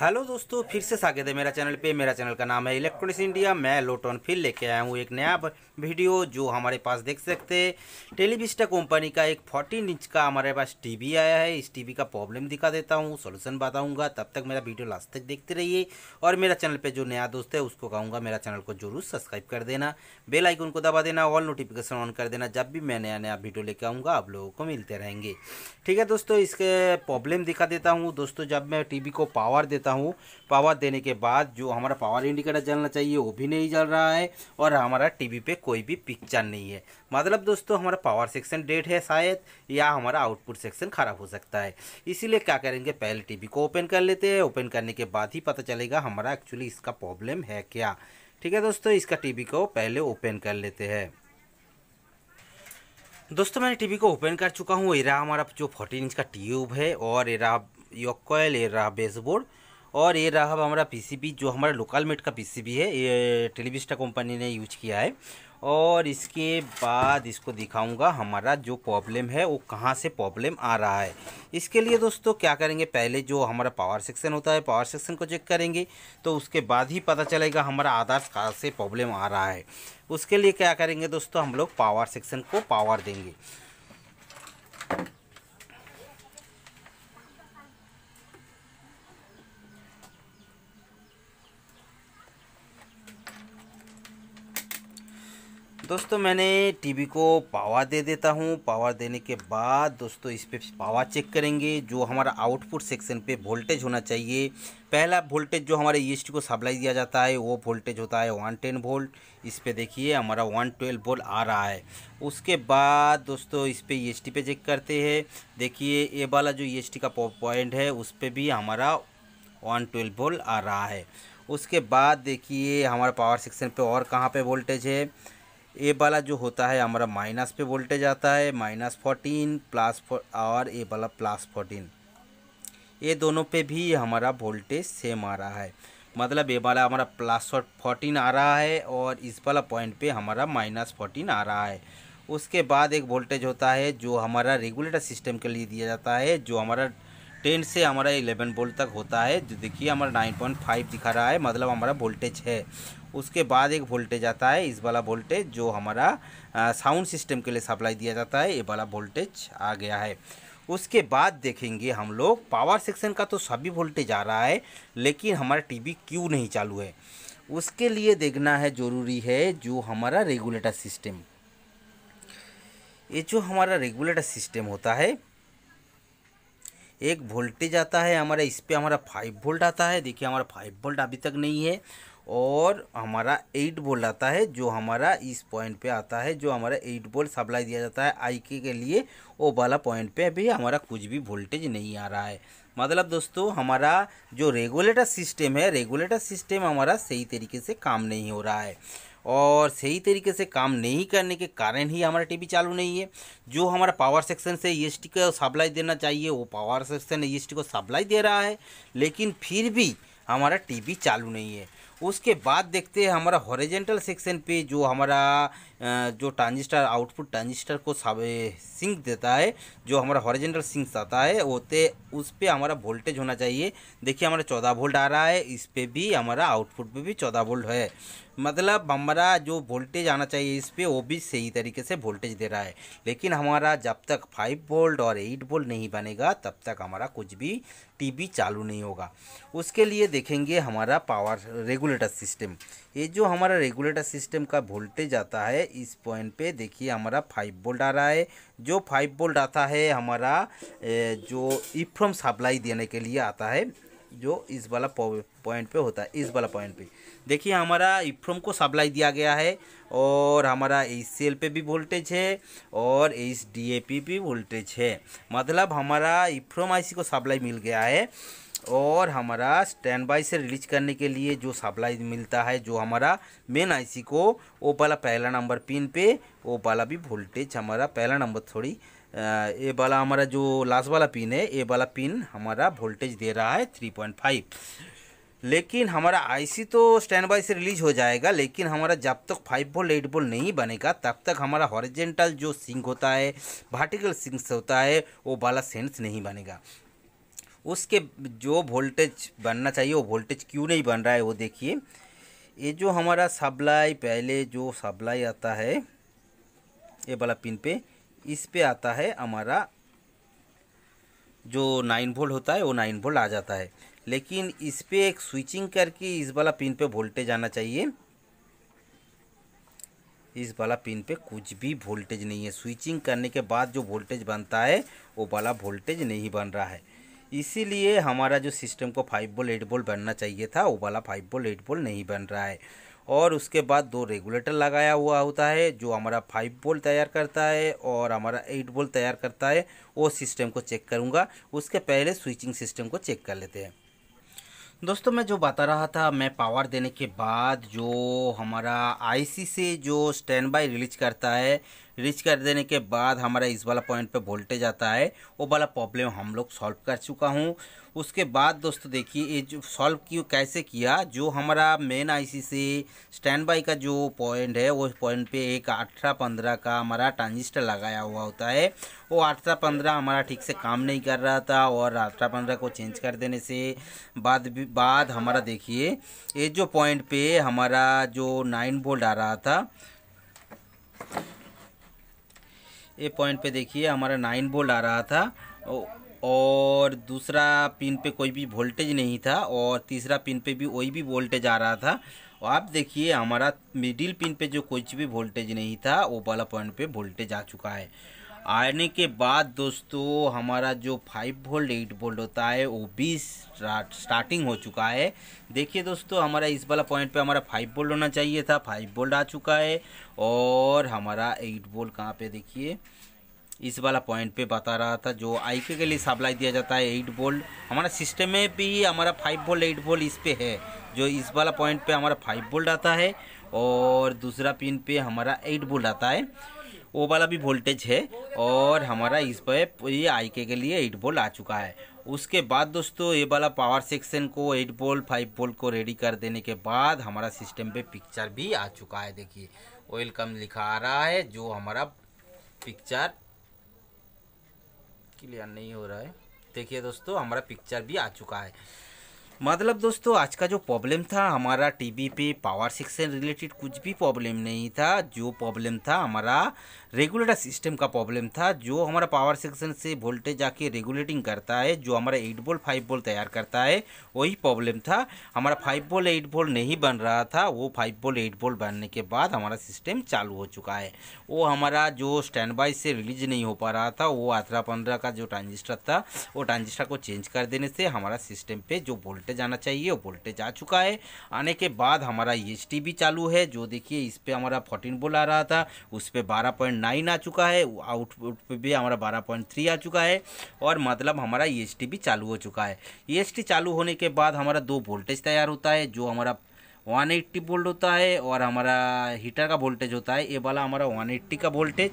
hello दोस्तों फिर से स्वागत है मेरा चैनल पे मेरा चैनल का नाम है इलेक्ट्रॉनिक्स इंडिया मैं लोटोन फिर लेके आया हूँ एक नया वीडियो जो हमारे पास देख सकते हैं टेलीविस्टा कंपनी का एक 14 इंच का हमारे पास टीवी आया है इस टीवी का प्रॉब्लम दिखा देता हूँ सोल्यूशन बताऊँगा तब तक मेरा वीडियो लास्ट तक देखते रहिए और मेरा चैनल पर जो नया दोस्त है उसको कहूँगा मेरा चैनल को जरूर सब्सक्राइब कर देना बेलाइकन को दबा देना ऑल नोटिफिकेशन ऑन कर देना जब भी मैं नया नया वीडियो लेकर आऊँगा आप लोगों को मिलते रहेंगे ठीक है दोस्तों इसके प्रॉब्लम दिखा देता हूँ दोस्तों जब मैं टी को पावर देता देता हूँ पावर देने के बाद जो हमारा पावर इंडिकेटर जलना चाहिए वो भी नहीं जल रहा है और हमारा टीवी पे कोई भी पिक्चर नहीं है मतलब दोस्तों हमारा पावर सेक्शन डेड है शायद या हमारा आउटपुट सेक्शन ख़राब हो सकता है इसीलिए क्या करेंगे पहले टीवी को ओपन कर लेते हैं ओपन करने के बाद ही पता चलेगा हमारा एक्चुअली इसका प्रॉब्लम है क्या ठीक है दोस्तों इसका टीवी को पहले ओपन कर लेते हैं दोस्तों मैंने टीवी को ओपन कर चुका हूँ ये रहा हमारा जो फोर्टीन इंच का ट्यूब है और ये रहा योक ये रहा बेसबोर्ड और ये रहा हमारा पीसीबी जो हमारा लोकल मेट का पीसीबी है ये टेलीविस्टा कंपनी ने यूज किया है और इसके बाद इसको दिखाऊंगा हमारा जो प्रॉब्लम है वो कहाँ से प्रॉब्लम आ रहा है इसके लिए दोस्तों क्या करेंगे पहले जो हमारा पावर सेक्शन होता है पावर सेक्शन को चेक करेंगे तो उसके बाद ही पता चलेगा हमारा आधार कहाँ से प्रॉब्लम आ रहा है उसके लिए क्या करेंगे दोस्तों हम लोग पावर सेक्शन को पावर देंगे दोस्तों मैंने टीवी को पावर दे देता हूँ पावर देने के बाद दोस्तों इस पर पावर चेक करेंगे जो हमारा आउटपुट सेक्शन पे वोल्टेज होना चाहिए पहला वोल्टेज जो हमारे ईस्ट e को सप्लाई दिया जाता है वो वोल्टेज होता है वन टेन वोल्ट इस पर देखिए हमारा वन ट्वेल्व वोल्ट आ रहा है उसके बाद दोस्तों इस पर ई पे चेक e करते हैं देखिए ए वाला जो ई e का पॉइंट है उस पर भी हमारा वन ट्वेल्व वोल्ट आ रहा है उसके बाद देखिए हमारा पावर सेक्शन पर और कहाँ पर वोल्टेज है ए वाला जो होता है हमारा माइनस पे वोल्टेज आता है माइनस फोर्टीन प्लस और ए वाला प्लस फोर्टीन ये दोनों पे भी हमारा वोल्टेज सेम आ रहा है मतलब ये वाला हमारा प्लस फोर्टीन आ रहा है और इस वाला पॉइंट पे हमारा माइनस फोर्टीन आ रहा है उसके बाद एक वोल्टेज होता है जो हमारा रेगुलेटर सिस्टम के लिए दिया जाता है जो हमारा टेन से हमारा इलेवन वोल्ट तक होता है जो देखिए हमारा नाइन पॉइंट फाइव दिखा रहा है मतलब हमारा वोल्टेज है उसके बाद एक वोल्टेज आता है इस वाला वोल्टेज जो हमारा साउंड सिस्टम के लिए सप्लाई दिया जाता है ये वाला वोल्टेज आ गया है उसके बाद देखेंगे हम लोग पावर सेक्शन का तो सभी वोल्टेज आ रहा है लेकिन हमारा वी क्यों नहीं चालू है उसके लिए देखना है ज़रूरी है जो हमारा रेगुलेटर सिस्टम ये जो हमारा रेगुलेटर सिस्टम होता है एक वोल्टेज आता है हमारा इस पर हमारा फाइव वोल्ट आता है देखिए हमारा फाइव वोल्ट अभी तक नहीं है और हमारा एट वोल्ट आता है जो हमारा इस पॉइंट पे आता है जो हमारा एट वोल्ट सप्लाई दिया जाता है आई के, के लिए वो वाला पॉइंट पे अभी हमारा कुछ भी वोल्टेज नहीं आ रहा है मतलब दोस्तों हमारा जो रेगुलेटर सिस्टम है रेगुलेटर सिस्टम हमारा सही तरीके से काम नहीं हो रहा है और सही तरीके से काम नहीं करने के कारण ही हमारा टीवी चालू नहीं है जो हमारा पावर सेक्शन से ई e को सप्लाई देना चाहिए वो पावर सेक्शन ई को सप्लाई दे रहा है लेकिन फिर भी हमारा टीवी चालू नहीं है उसके बाद देखते हैं हमारा हॉरिजेंटल सेक्शन पे जो हमारा जो ट्रांजिस्टर आउटपुट ट्रांजिस्टर को सिंक देता है जो हमारा हॉरिजेंटल सिंक आता है होते उस पर हमारा वोल्टेज होना चाहिए देखिए हमारा चौदह वोल्ट आ रहा है इस पर भी हमारा आउटपुट पे भी चौदह वोल्ट है मतलब हमारा जो वोल्टेज आना चाहिए इस पर वो भी सही तरीके से वोल्टेज दे रहा है लेकिन हमारा जब तक फाइव वोल्ट और एट वोल्ट नहीं बनेगा तब तक हमारा कुछ भी टीवी चालू नहीं होगा उसके लिए देखेंगे हमारा पावर रेगुलेटर सिस्टम ये जो हमारा रेगुलेटर सिस्टम का वोल्टेज आता है इस पॉइंट पे देखिए हमारा फाइव बोल्ट आ रहा है जो फाइव बोल्ट आता है हमारा जो इफ्रम सप्लाई देने के लिए आता है जो इस वाला पॉइंट पे होता है इस वाला पॉइंट पे देखिए हमारा इफ्रोम को सप्लाई दिया गया है और हमारा एच सी एल पे भी वोल्टेज है और एच डी ए पी भी वोल्टेज है मतलब हमारा इफ्रोम आई सी को सप्लाई मिल गया है और हमारा स्टैंड बाई से रिलीज करने के लिए जो सप्लाई मिलता है जो हमारा मेन आईसी को वो वाला पहला नंबर पिन पे वो वाला भी वोल्टेज हमारा पहला नंबर थोड़ी ये वाला हमारा जो लास्ट वाला पिन है ये वाला पिन हमारा वोल्टेज दे रहा है थ्री पॉइंट फाइव लेकिन हमारा आईसी तो स्टैंड बाई से रिलीज हो जाएगा लेकिन हमारा जब तक फाइव बोल एट बोल नहीं बनेगा तब तक हमारा हॉरिजेंटल जो सिंक होता है वर्टिकल सिंक होता है वो वाला सेंस नहीं बनेगा उसके जो वोल्टेज बनना चाहिए वो वोल्टेज क्यों नहीं बन रहा है वो देखिए ये जो हमारा सप्लाई पहले जो सप्लाई आता है ये वाला पिन पे इस पे आता है हमारा जो नाइन वोल्ट होता है वो नाइन वोल्ट आ जाता है लेकिन इस पर एक स्विचिंग करके इस वाला पिन पे वोल्टेज आना चाहिए इस वाला पिन पे कुछ भी वोल्टेज नहीं है स्विचिंग करने के बाद जो वोल्टेज बनता है वो वाला वोल्टेज नहीं बन रहा है इसीलिए हमारा जो सिस्टम को फाइव बोल एट बोल बनना चाहिए था वो वाला फाइव बोल एट बोल नहीं बन रहा है और उसके बाद दो रेगुलेटर लगाया हुआ होता है जो हमारा फाइव बोल्ट तैयार करता है और हमारा एट बोल्ट तैयार करता है वो सिस्टम को चेक करूँगा उसके पहले स्विचिंग सिस्टम को चेक कर लेते हैं दोस्तों मैं जो बता रहा था मैं पावर देने के बाद जो हमारा आईसी से जो स्टैंड बाई रिलीज करता है रीच कर देने के बाद हमारा इस वाला पॉइंट पे वोल्टेज आता है वो वाला प्रॉब्लम हम लोग सॉल्व कर चुका हूँ उसके बाद दोस्तों देखिए ये जो सॉल्व क्यों कैसे किया जो हमारा मेन आईसी से स्टैंड बाई का जो पॉइंट है वो पॉइंट पे एक अठारह पंद्रह का हमारा ट्रांजिस्टर लगाया हुआ होता है वो अठारह पंद्रह हमारा ठीक से काम नहीं कर रहा था और अठारह पंद्रह को चेंज कर देने से बाद भी बाद हमारा देखिए ये जो पॉइंट पे हमारा जो नाइन वोल्ट आ रहा था ये पॉइंट पे देखिए हमारा नाइन बोल्ट आ रहा था और दूसरा पिन पे कोई भी वोल्टेज नहीं था और तीसरा पिन पे भी वही भी वोल्टेज आ रहा था और आप देखिए हमारा मिडिल पिन पे जो कुछ भी वोल्टेज नहीं था वो वाला पॉइंट पे वोल्टेज आ चुका है आने के बाद दोस्तों हमारा जो फाइव वोल्ट एट वोल्ट होता है वो भी स्टार्टिंग हो चुका है देखिए दोस्तों हमारा इस वाला पॉइंट पे हमारा फाइव वोल्ट होना चाहिए था फाइव वोल्ट आ चुका है और हमारा एट वोल्ट कहाँ पे देखिए इस वाला पॉइंट पे बता रहा था जो आई के लिए सप्लाई दिया जाता है एट वोल्ट हमारा सिस्टम में भी हमारा फाइव वोल्ट एट वोल्ट इस पर है जो इस वाला पॉइंट पर हमारा फाइव वोल्ट आता है और दूसरा पिन पे हमारा एट वोल्ट आता है वो वाला भी वोल्टेज है और हमारा इस पर ये आई के लिए एट बोल्ट आ चुका है उसके बाद दोस्तों ये वाला पावर सेक्शन को एट बोल्ट फाइव बोल्ट को रेडी कर देने के बाद हमारा सिस्टम पे पिक्चर भी आ चुका है देखिए वेलकम लिखा आ रहा है जो हमारा पिक्चर क्लियर नहीं हो रहा है देखिए दोस्तों हमारा पिक्चर भी आ चुका है मतलब दोस्तों आज का जो प्रॉब्लम था हमारा टीवी पे पावर सेक्शन रिलेटेड कुछ भी प्रॉब्लम नहीं था जो प्रॉब्लम था हमारा रेगुलेटर सिस्टम का प्रॉब्लम था जो हमारा पावर सेक्शन से वोल्टेज आके रेगुलेटिंग करता है जो हमारा एट बोल फाइव बोल तैयार करता है वही प्रॉब्लम था हमारा फाइव बोल एट बोल नहीं बन रहा था वो फाइव बोल एट बोल बनने के बाद हमारा सिस्टम चालू हो चुका है वो हमारा जो स्टैंड बाई से रिलीज नहीं हो पा रहा था वो अठारह पंद्रह का जो ट्रांजिस्टर था वो ट्रांजिस्टर को चेंज कर देने से हमारा सिस्टम पर जो वोल्टेज वोल्टेज आना चाहिए वोल्टेज आ चुका है आने के बाद हमारा एच e भी चालू है जो देखिए इस पर हमारा फोर्टीन बोल आ रहा था उस पर बारह पॉइंट नाइन आ चुका है आउटपुट पे भी हमारा बारह पॉइंट थ्री आ चुका है और मतलब हमारा ई e भी चालू हो चुका है ई e चालू होने के बाद हमारा दो वोल्टेज तैयार होता है जो हमारा 180 वोल्ट होता है और हमारा हीटर का वोल्टेज होता है ये वाला हमारा 180 का वोल्टेज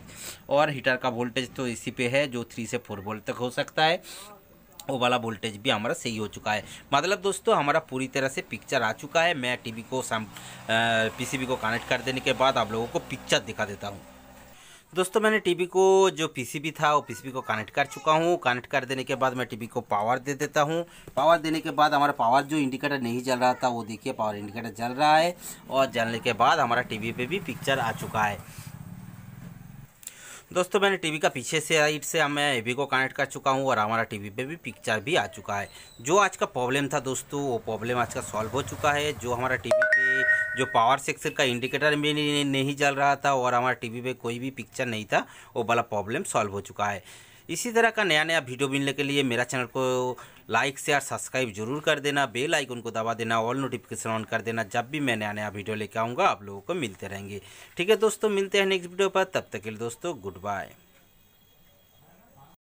और हीटर का वोल्टेज तो इसी पे है जो थ्री से फोर वोल्ट तक हो सकता है वो वाला वोल्टेज भी हमारा सही हो चुका है मतलब दोस्तों हमारा पूरी तरह से पिक्चर आ चुका है मैं टीवी को सम पीसीबी को कनेक्ट कर देने के बाद आप लोगों को पिक्चर दिखा देता हूँ दोस्तों मैंने टीवी को जो पीसीबी था वो पीसीबी को कनेक्ट कर चुका हूँ कनेक्ट कर देने के बाद मैं टीवी को पावर दे देता हूँ पावर देने के बाद हमारा पावर जो इंडिकेटर नहीं जल रहा था वो देखिए पावर इंडिकेटर जल रहा है और जलने के बाद हमारा टीवी पे भी पिक्चर आ चुका है दोस्तों मैंने टीवी का पीछे से साइड से मैं एबी को कनेक्ट कर चुका हूँ और हमारा टीवी पे भी पिक्चर भी आ चुका है जो आज का प्रॉब्लम था दोस्तों वो प्रॉब्लम आज का सॉल्व हो चुका है जो हमारा टीवी पे जो पावर सेक्शन का इंडिकेटर भी नहीं जल रहा था और हमारा टीवी पे कोई भी पिक्चर नहीं था वो वाला प्रॉब्लम सॉल्व हो चुका है इसी तरह का नया नया वीडियो मिलने के लिए मेरा चैनल को लाइक शेयर सब्सक्राइब जरूर कर देना बेल आइकन को दबा देना ऑल नोटिफिकेशन ऑन कर देना जब भी मैं नया नया वीडियो लेकर आऊँगा आप लोगों को मिलते रहेंगे ठीक है दोस्तों मिलते हैं नेक्स्ट वीडियो पर तब तक के लिए दोस्तों गुड बाय